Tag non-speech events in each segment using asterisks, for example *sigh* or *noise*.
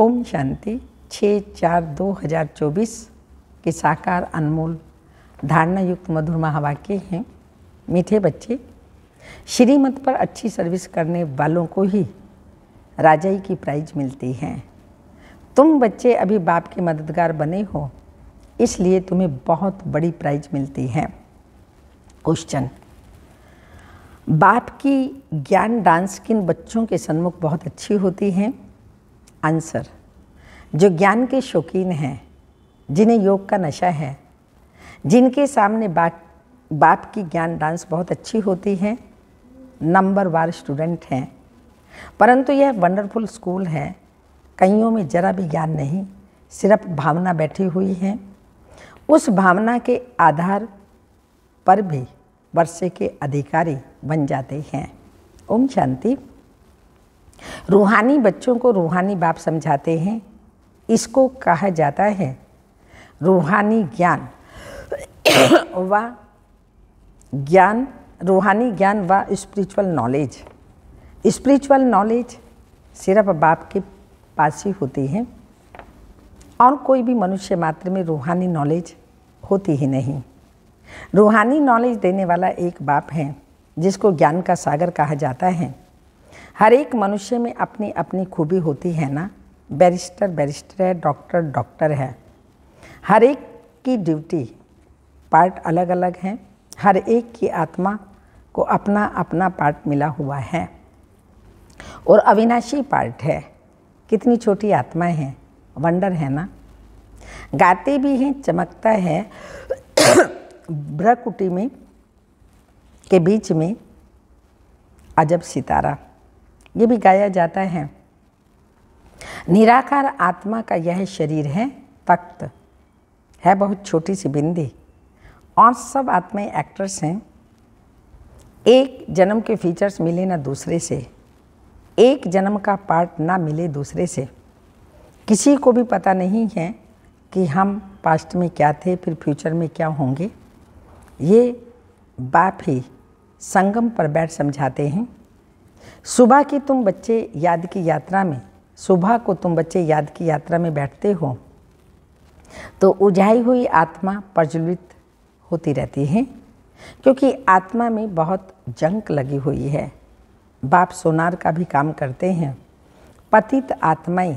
ओम शांति छः चार दो हजार चौबीस के साकार अनमोल धारणा युक्त मधुर महावाक्य हैं मीठे बच्चे श्रीमत पर अच्छी सर्विस करने वालों को ही राजाई की प्राइज मिलती हैं तुम बच्चे अभी बाप के मददगार बने हो इसलिए तुम्हें बहुत बड़ी प्राइज मिलती है क्वेश्चन बाप की ज्ञान डांस किन बच्चों के सन्मुख बहुत अच्छी होती हैं आंसर जो ज्ञान के शौकीन हैं जिन्हें योग का नशा है जिनके सामने बात बाप की ज्ञान डांस बहुत अच्छी होती है नंबर वार स्टूडेंट हैं परंतु यह वंडरफुल स्कूल है कईयों में जरा भी ज्ञान नहीं सिर्फ भावना बैठी हुई है उस भावना के आधार पर भी वर्षे के अधिकारी बन जाते हैं ओम शांति रूहानी बच्चों को रूहानी बाप समझाते हैं इसको कहा जाता है रूहानी ज्ञान *coughs* व ज्ञान रूहानी ज्ञान व स्पिरिचुअल नॉलेज स्पिरिचुअल नॉलेज सिर्फ बाप के पास ही होती है और कोई भी मनुष्य मात्र में रूहानी नॉलेज होती ही नहीं रूहानी नॉलेज देने वाला एक बाप है जिसको ज्ञान का सागर कहा जाता है हर एक मनुष्य में अपनी अपनी खूबी होती है ना बैरिस्टर बैरिस्टर है डॉक्टर डॉक्टर है हर एक की ड्यूटी पार्ट अलग अलग हैं हर एक की आत्मा को अपना अपना पार्ट मिला हुआ है और अविनाशी पार्ट है कितनी छोटी आत्माएं हैं वंडर है ना गाते भी हैं चमकता है ब्रकुटी में के बीच में अजब सितारा ये भी गाया जाता है निराकार आत्मा का यह शरीर है तख्त है बहुत छोटी सी बिंदी और सब आत्माएं एक्टर्स हैं एक जन्म के फीचर्स मिले ना दूसरे से एक जन्म का पार्ट ना मिले दूसरे से किसी को भी पता नहीं है कि हम पास्ट में क्या थे फिर फ्यूचर में क्या होंगे ये बाप ही संगम पर बैठ समझाते हैं सुबह की तुम बच्चे याद की यात्रा में सुबह को तुम बच्चे याद की यात्रा में बैठते हो तो उजाई हुई आत्मा प्रज्वलित होती रहती है क्योंकि आत्मा में बहुत जंक लगी हुई है बाप सोनार का भी काम करते हैं पतित आत्माएं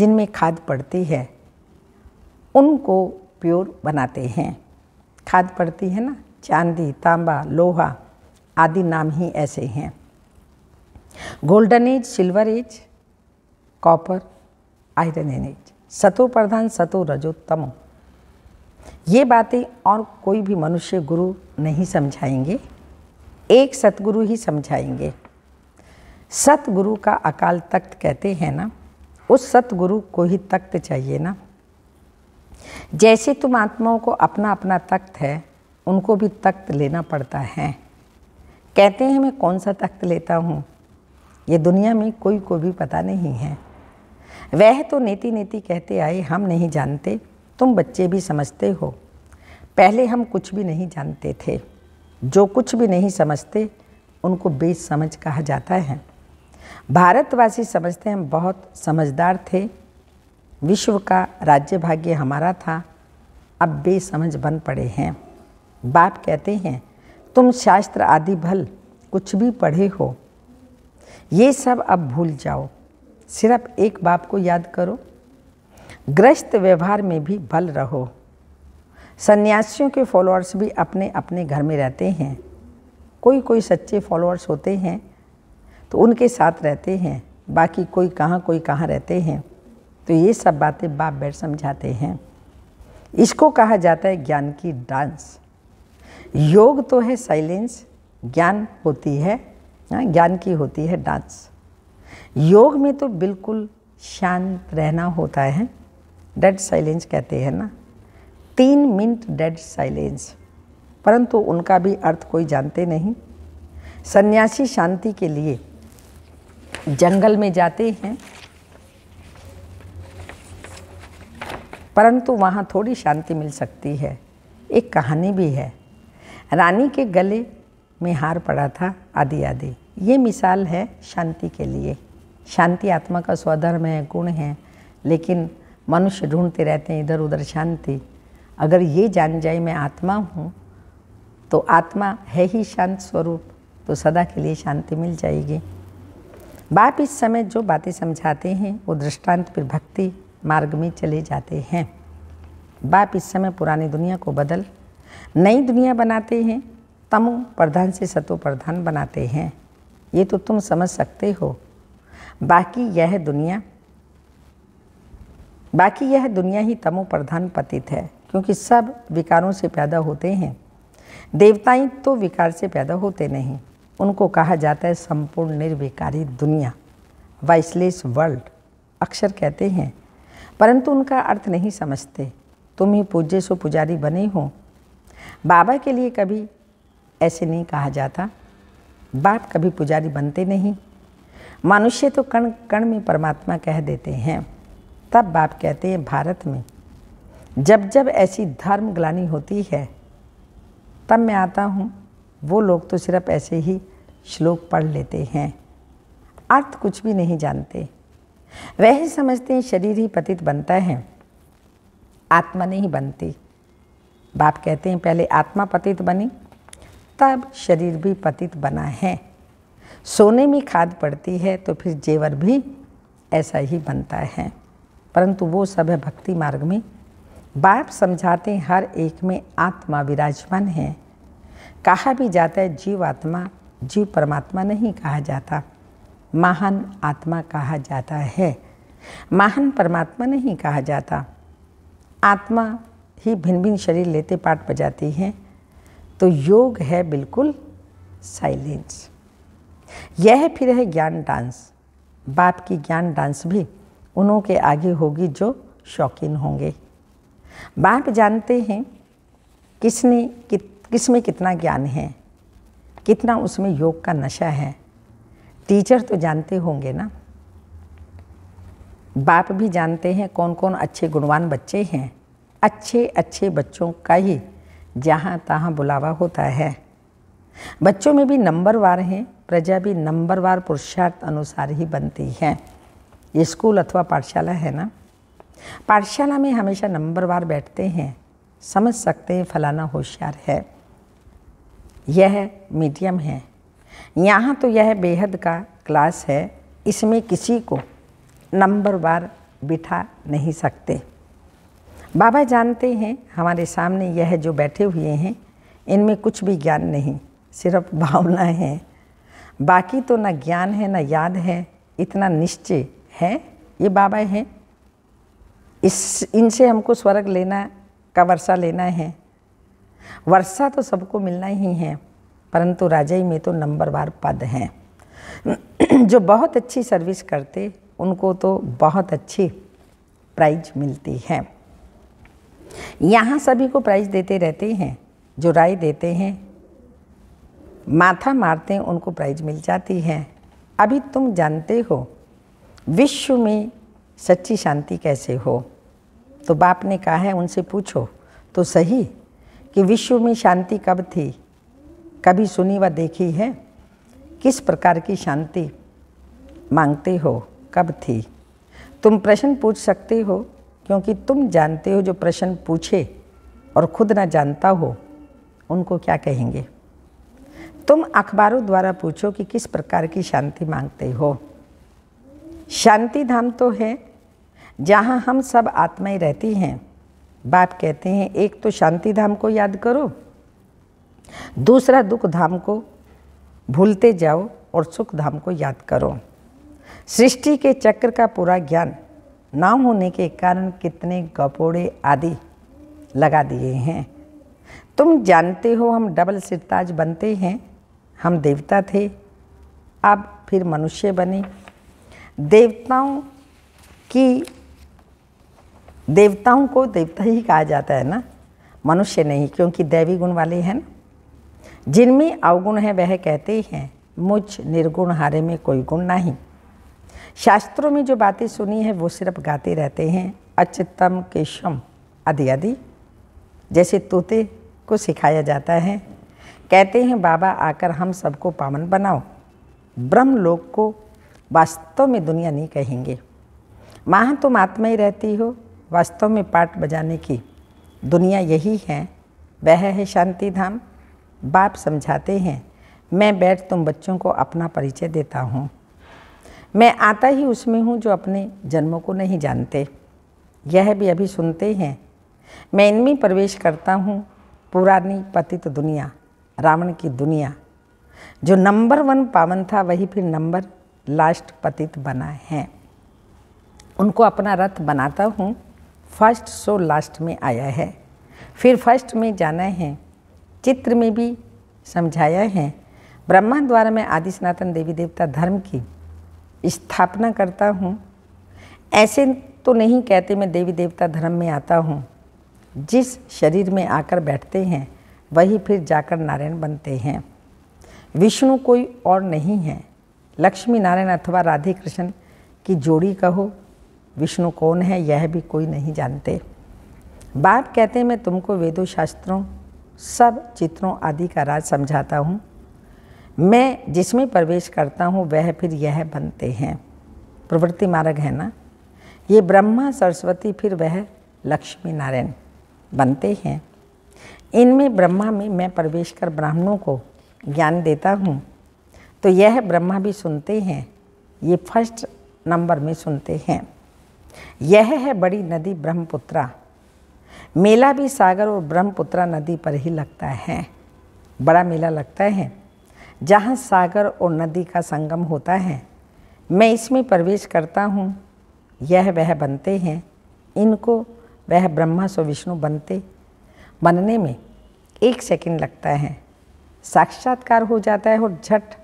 जिनमें खाद पड़ती है उनको प्योर बनाते हैं खाद पड़ती है ना चांदी तांबा लोहा आदि नाम ही ऐसे हैं golden age silver age copper iron एन एज सतो प्रधान सतो रजोत्तम ये बातें और कोई भी मनुष्य गुरु नहीं समझाएंगे एक सतगुरु ही समझाएंगे सतगुरु का अकाल तख्त कहते हैं ना उस सतगुरु को ही तख्त चाहिए ना जैसे तुम आत्माओं को अपना अपना तख्त है उनको भी तख्त लेना पड़ता है कहते हैं मैं कौन सा तख्त लेता हूँ ये दुनिया में कोई को भी पता नहीं है वह तो नेति नेति कहते आए हम नहीं जानते तुम बच्चे भी समझते हो पहले हम कुछ भी नहीं जानते थे जो कुछ भी नहीं समझते उनको बेसमझ कहा जाता है भारतवासी समझते हम बहुत समझदार थे विश्व का राज्य भाग्य हमारा था अब बेसमझ बन पड़े हैं बाप कहते हैं तुम शास्त्र आदि भल कुछ भी पढ़े हो ये सब अब भूल जाओ सिर्फ एक बाप को याद करो ग्रस्त व्यवहार में भी बल रहो सन्यासियों के फॉलोअर्स भी अपने अपने घर में रहते हैं कोई कोई सच्चे फॉलोअर्स होते हैं तो उनके साथ रहते हैं बाकी कोई कहाँ कोई कहाँ रहते हैं तो ये सब बातें बाप बैठ समझाते हैं इसको कहा जाता है ज्ञान की डांस योग तो है साइलेंस ज्ञान होती है हाँ, ज्ञान की होती है डांस योग में तो बिल्कुल शांत रहना होता है डेड साइलेंस कहते हैं ना तीन मिनट डेड साइलेंस परंतु उनका भी अर्थ कोई जानते नहीं सन्यासी शांति के लिए जंगल में जाते हैं परंतु वहाँ थोड़ी शांति मिल सकती है एक कहानी भी है रानी के गले में हार पड़ा था आदि आदि ये मिसाल है शांति के लिए शांति आत्मा का स्वधर्म है गुण है लेकिन मनुष्य ढूंढते रहते हैं इधर उधर शांति अगर ये जान जाए मैं आत्मा हूँ तो आत्मा है ही शांत स्वरूप तो सदा के लिए शांति मिल जाएगी बाप इस समय जो बातें समझाते हैं वो दृष्टांत फिर भक्ति मार्ग में चले जाते हैं बाप इस समय पुरानी दुनिया को बदल नई दुनिया बनाते हैं तमो प्रधान से सतो प्रधान बनाते हैं ये तो तुम समझ सकते हो बाकी यह दुनिया बाकी यह दुनिया ही तमो प्रधान पतित है क्योंकि सब विकारों से पैदा होते हैं देवताएं तो विकार से पैदा होते नहीं उनको कहा जाता है संपूर्ण निर्विकारी दुनिया वाइसलेस वर्ल्ड अक्सर कहते हैं परंतु उनका अर्थ नहीं समझते तुम ही पूज्य सो पुजारी बने हो बाबा के लिए कभी ऐसे नहीं कहा जाता बाप कभी पुजारी बनते नहीं मनुष्य तो कण कण में परमात्मा कह देते हैं तब बाप कहते हैं भारत में जब जब ऐसी धर्म ग्लानी होती है तब मैं आता हूँ वो लोग तो सिर्फ ऐसे ही श्लोक पढ़ लेते हैं अर्थ कुछ भी नहीं जानते वह ही समझते हैं शरीर ही पतित बनता है आत्मा नहीं बनती बाप कहते हैं पहले आत्मा पतित बनी तब शरीर भी पतित बना है सोने में खाद पड़ती है तो फिर जेवर भी ऐसा ही बनता है परंतु वो सब है भक्ति मार्ग में बाप समझाते हर एक में आत्मा विराजमान है कहा भी जाता है जीव आत्मा जीव परमात्मा नहीं कहा जाता महान आत्मा कहा जाता है महान परमात्मा नहीं कहा जाता आत्मा ही भिन्न भिन्न शरीर लेते पाठ बजाती है तो योग है बिल्कुल साइलेंस यह फिर है ज्ञान डांस बाप की ज्ञान डांस भी उनों के आगे होगी जो शौकीन होंगे बाप जानते हैं किसने कि, किस में कितना ज्ञान है कितना उसमें योग का नशा है टीचर तो जानते होंगे ना बाप भी जानते हैं कौन कौन अच्छे गुणवान बच्चे हैं अच्छे अच्छे बच्चों का ही जहाँ तहाँ बुलावा होता है बच्चों में भी नंबरवार हैं प्रजा भी नंबरवार पुरुषार्थ अनुसार ही बनती है ये स्कूल अथवा पाठशाला है ना पाठशाला में हमेशा नंबरवार बैठते हैं समझ सकते हैं फलाना होशियार है यह मीडियम है यहाँ तो यह बेहद का क्लास है इसमें किसी को नंबरवार बिठा नहीं सकते बाबा जानते हैं हमारे सामने यह जो बैठे हुए हैं इनमें कुछ भी ज्ञान नहीं सिर्फ भावना है बाकी तो ना ज्ञान है ना याद है इतना निश्चय है ये बाबा हैं इस इनसे हमको स्वर्ग लेना का वर्षा लेना है वर्षा तो सबको मिलना ही है परंतु राजाई में तो नंबर वार पद हैं जो बहुत अच्छी सर्विस करते उनको तो बहुत अच्छी प्राइज मिलती है यहाँ सभी को प्राइज देते रहते हैं जो राय देते हैं माथा मारते हैं उनको प्राइज मिल जाती है अभी तुम जानते हो विश्व में सच्ची शांति कैसे हो तो बाप ने कहा है उनसे पूछो तो सही कि विश्व में शांति कब थी कभी सुनी व देखी है किस प्रकार की शांति मांगते हो कब थी तुम प्रश्न पूछ सकते हो क्योंकि तुम जानते हो जो प्रश्न पूछे और खुद ना जानता हो उनको क्या कहेंगे तुम अखबारों द्वारा पूछो कि किस प्रकार की शांति मांगते हो शांति धाम तो है जहाँ हम सब आत्माएं रहती हैं बाप कहते हैं एक तो शांति धाम को याद करो दूसरा दुख धाम को भूलते जाओ और सुख धाम को याद करो सृष्टि के चक्र का पूरा ज्ञान ना होने के कारण कितने गपोड़े आदि लगा दिए हैं तुम जानते हो हम डबल सिरताज बनते हैं हम देवता थे अब फिर मनुष्य बने देवताओं की देवताओं को देवता ही कहा जाता है ना मनुष्य नहीं क्योंकि दैवी गुण वाले हैं ना जिनमें अवगुण है वह कहते हैं मुझ निर्गुण हारे में कोई गुण नहीं शास्त्रों में जो बातें सुनी है वो सिर्फ गाते रहते हैं अचितम केशम आदि आदि जैसे तोते को सिखाया जाता है कहते हैं बाबा आकर हम सबको पावन बनाओ ब्रह्म लोक को वास्तव में दुनिया नहीं कहेंगे माँ तुम आत्मा ही रहती हो वास्तव में पाठ बजाने की दुनिया यही है वह है शांति धाम बाप समझाते हैं मैं बैठ तुम बच्चों को अपना परिचय देता हूँ मैं आता ही उसमें हूँ जो अपने जन्मों को नहीं जानते यह भी अभी सुनते हैं मैं इनमें प्रवेश करता हूँ पुरानी पतित दुनिया रावण की दुनिया जो नंबर वन पावन था वही फिर नंबर लास्ट पतित बना है उनको अपना रथ बनाता हूँ फर्स्ट सो लास्ट में आया है फिर फर्स्ट में जाना है चित्र में भी समझाया है ब्रह्मा द्वारा मैं आदि सनातन देवी देवता धर्म की स्थापना करता हूँ ऐसे तो नहीं कहते मैं देवी देवता धर्म में आता हूँ जिस शरीर में आकर बैठते हैं वही फिर जाकर नारायण बनते हैं विष्णु कोई और नहीं है लक्ष्मी नारायण अथवा राधे कृष्ण की जोड़ी कहो विष्णु कौन है यह भी कोई नहीं जानते बाप कहते मैं तुमको वेदों शास्त्रों सब चित्रों आदि का राज समझाता हूँ मैं जिसमें प्रवेश करता हूँ वह फिर यह बनते हैं प्रवृत्ति मार्ग है ना ये ब्रह्मा सरस्वती फिर वह लक्ष्मी नारायण बनते हैं इनमें ब्रह्मा में मैं प्रवेश कर ब्राह्मणों को ज्ञान देता हूँ तो यह ब्रह्मा भी सुनते हैं ये फर्स्ट नंबर में सुनते हैं यह है बड़ी नदी ब्रह्मपुत्रा मेला भी सागर और ब्रह्मपुत्रा नदी पर ही लगता है बड़ा मेला लगता है जहाँ सागर और नदी का संगम होता है मैं इसमें प्रवेश करता हूँ यह वह बनते हैं इनको वह ब्रह्मा सो विष्णु बनते बनने में एक सेकंड लगता है साक्षात्कार हो जाता है और झट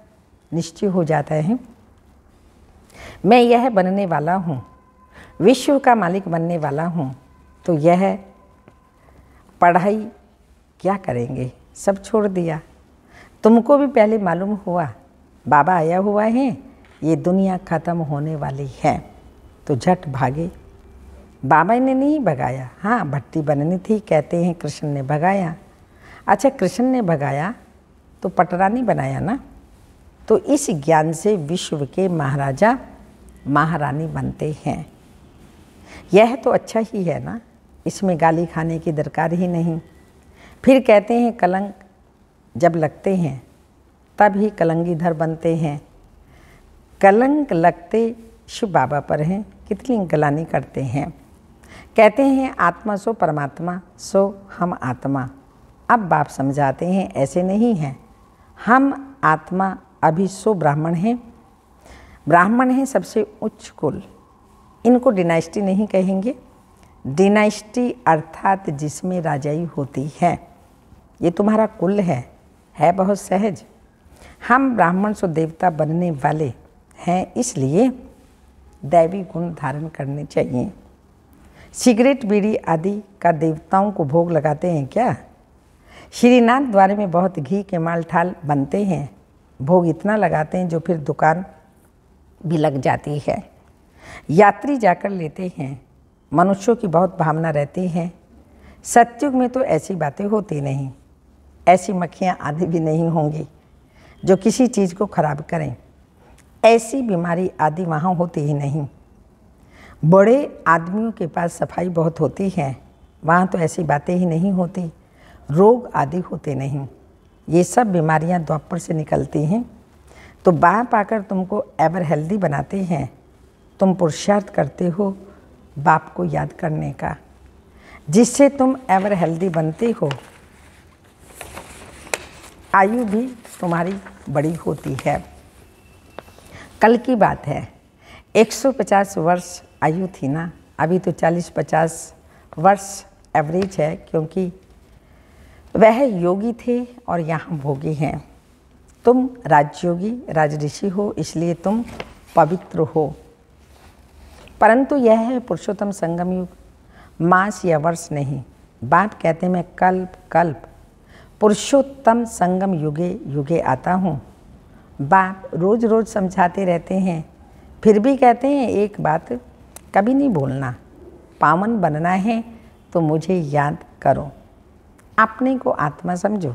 निश्चय हो जाता है मैं यह बनने वाला हूँ विश्व का मालिक बनने वाला हूँ तो यह पढ़ाई क्या करेंगे सब छोड़ दिया तुमको भी पहले मालूम हुआ बाबा आया हुआ है ये दुनिया ख़त्म होने वाली है तो झट भागे बाबा ने नहीं भगाया हाँ भट्टी बननी थी कहते हैं कृष्ण ने भगाया अच्छा कृष्ण ने भगाया तो पटरा नहीं बनाया ना तो इस ज्ञान से विश्व के महाराजा महारानी बनते हैं यह तो अच्छा ही है ना इसमें गाली खाने की दरकार ही नहीं फिर कहते हैं कलंक जब लगते हैं तब ही कलंगीधर बनते हैं कलंक लगते शिव बाबा पर हैं कितनी गलानी करते हैं कहते हैं आत्मा सो परमात्मा सो हम आत्मा अब बाप समझाते हैं ऐसे नहीं हैं हम आत्मा अभी सो ब्राह्मण हैं ब्राह्मण हैं सबसे उच्च कुल इनको डिनाइस्टी नहीं कहेंगे डिनाइस्टी अर्थात जिसमें राजाई होती है ये तुम्हारा कुल है है बहुत सहज हम ब्राह्मण सो देवता बनने वाले हैं इसलिए दैवी गुण धारण करने चाहिए सिगरेट बीड़ी आदि का देवताओं को भोग लगाते हैं क्या श्रीनाथ द्वारे में बहुत घी के माल ठाल बनते हैं भोग इतना लगाते हैं जो फिर दुकान भी लग जाती है यात्री जाकर लेते हैं मनुष्यों की बहुत भावना रहती है सत्युग में तो ऐसी बातें होती नहीं ऐसी मक्खियाँ आदि भी नहीं होंगी जो किसी चीज़ को खराब करें ऐसी बीमारी आदि वहाँ होती ही नहीं बड़े आदमियों के पास सफाई बहुत होती है वहाँ तो ऐसी बातें ही नहीं होती रोग आदि होते नहीं ये सब बीमारियाँ द्वापर से निकलती हैं तो बाह आकर तुमको एवर हेल्दी बनाते हैं तुम पुरुषार्थ करते हो बाप को याद करने का जिससे तुम एवर हेल्दी बनते हो आयु भी तुम्हारी बड़ी होती है कल की बात है 150 वर्ष आयु थी ना अभी तो 40-50 वर्ष एवरेज है क्योंकि वह योगी थे और यहाँ भोगी हैं तुम राजयोगी राजऋषि हो इसलिए तुम पवित्र हो परंतु यह है पुरुषोत्तम संगम युग मास या वर्ष नहीं बात कहते मैं कल्प कल्प पुरुषोत्तम संगम युगे युगे आता हूँ बाप रोज रोज समझाते रहते हैं फिर भी कहते हैं एक बात कभी नहीं भूलना पावन बनना है तो मुझे याद करो अपने को आत्मा समझो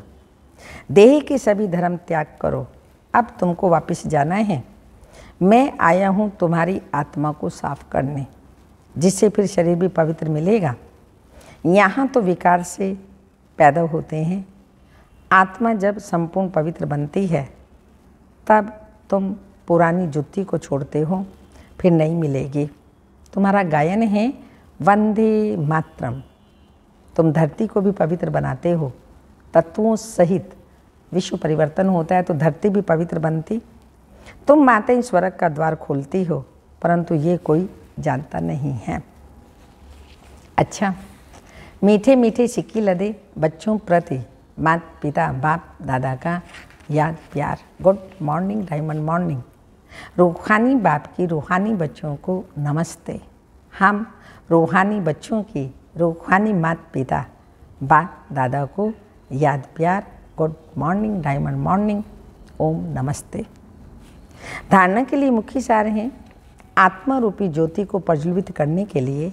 देह के सभी धर्म त्याग करो अब तुमको वापस जाना है मैं आया हूँ तुम्हारी आत्मा को साफ करने जिससे फिर शरीर भी पवित्र मिलेगा यहाँ तो विकार से पैदा होते हैं आत्मा जब संपूर्ण पवित्र बनती है तब तुम पुरानी जुत्ती को छोड़ते हो फिर नहीं मिलेगी तुम्हारा गायन है वंदे मातरम तुम धरती को भी पवित्र बनाते हो तत्वों सहित विश्व परिवर्तन होता है तो धरती भी पवित्र बनती तुम माता ही स्वर्ग का द्वार खोलती हो परंतु ये कोई जानता नहीं है अच्छा मीठे मीठे सिक्की लदे बच्चों प्रति मात पिता बाप दादा का याद प्यार गुड मॉर्निंग डायमंड मॉर्निंग रूहानी बाप की रूहानी बच्चों को नमस्ते हम रूहानी बच्चों की रूहानी मात पिता बाप दादा को याद प्यार गुड मॉर्निंग डायमंड मॉर्निंग ओम नमस्ते धारणा के लिए मुख्य सार हैं आत्मारूपी ज्योति को प्रज्वलित करने के लिए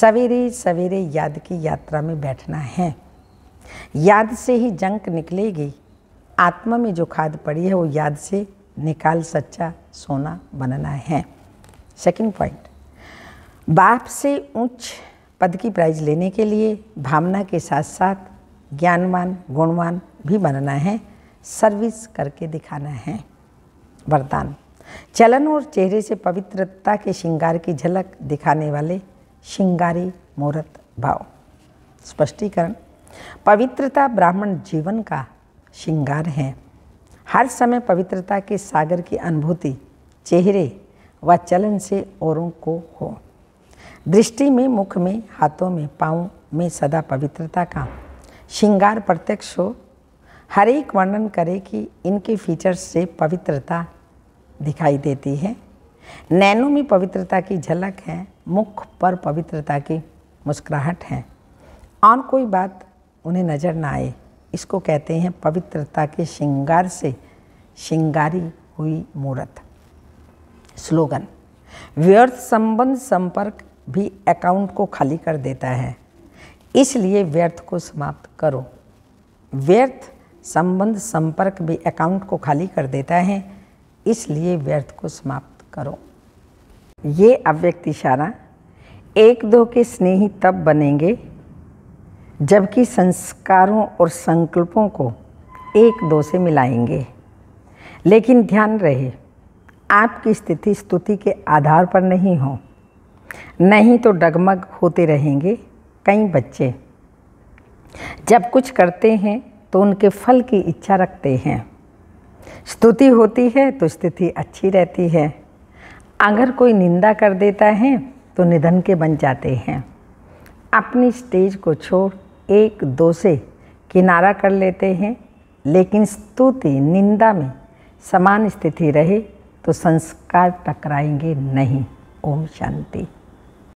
सवेरे सवेरे याद की यात्रा में बैठना है याद से ही जंक निकलेगी आत्मा में जो खाद पड़ी है वो याद से निकाल सच्चा सोना बनना है सेकंड पॉइंट बाप से उच्च पद की प्राइज लेने के लिए भावना के साथ साथ ज्ञानवान गुणवान भी बनना है सर्विस करके दिखाना है वरदान चलन और चेहरे से पवित्रता के श्रृंगार की झलक दिखाने वाले श्रृंगारी मुहूर्त भाव स्पष्टीकरण पवित्रता ब्राह्मण जीवन का श्रृंगार है हर समय पवित्रता के सागर की अनुभूति चेहरे व चलन से औरों को हो दृष्टि में मुख में हाथों में पाँव में सदा पवित्रता का श्रृंगार प्रत्यक्ष हो हर एक वर्णन करे कि इनके फीचर्स से पवित्रता दिखाई देती है नैनों में पवित्रता की झलक है मुख पर पवित्रता की मुस्कुराहट है और कोई बात उन्हें नजर ना आए इसको कहते हैं पवित्रता के श्रृंगार से श्रृंगारी हुई मूर्त स्लोगन व्यर्थ संबंध संपर्क भी अकाउंट को खाली कर देता है इसलिए व्यर्थ को समाप्त करो व्यर्थ संबंध संपर्क भी अकाउंट को खाली कर देता है इसलिए व्यर्थ को समाप्त करो ये अव्यक्त इशारा एक दो के स्नेही तब बनेंगे जबकि संस्कारों और संकल्पों को एक दो से मिलाएंगे लेकिन ध्यान रहे आपकी स्थिति स्तुति के आधार पर नहीं हो नहीं तो डगमग होते रहेंगे कई बच्चे जब कुछ करते हैं तो उनके फल की इच्छा रखते हैं स्तुति होती है तो स्थिति अच्छी रहती है अगर कोई निंदा कर देता है तो निधन के बन जाते हैं अपनी स्टेज को छोड़ एक दो से किनारा कर लेते हैं लेकिन स्तुति निंदा में समान स्थिति रहे तो संस्कार टकराएंगे नहीं ओम शांति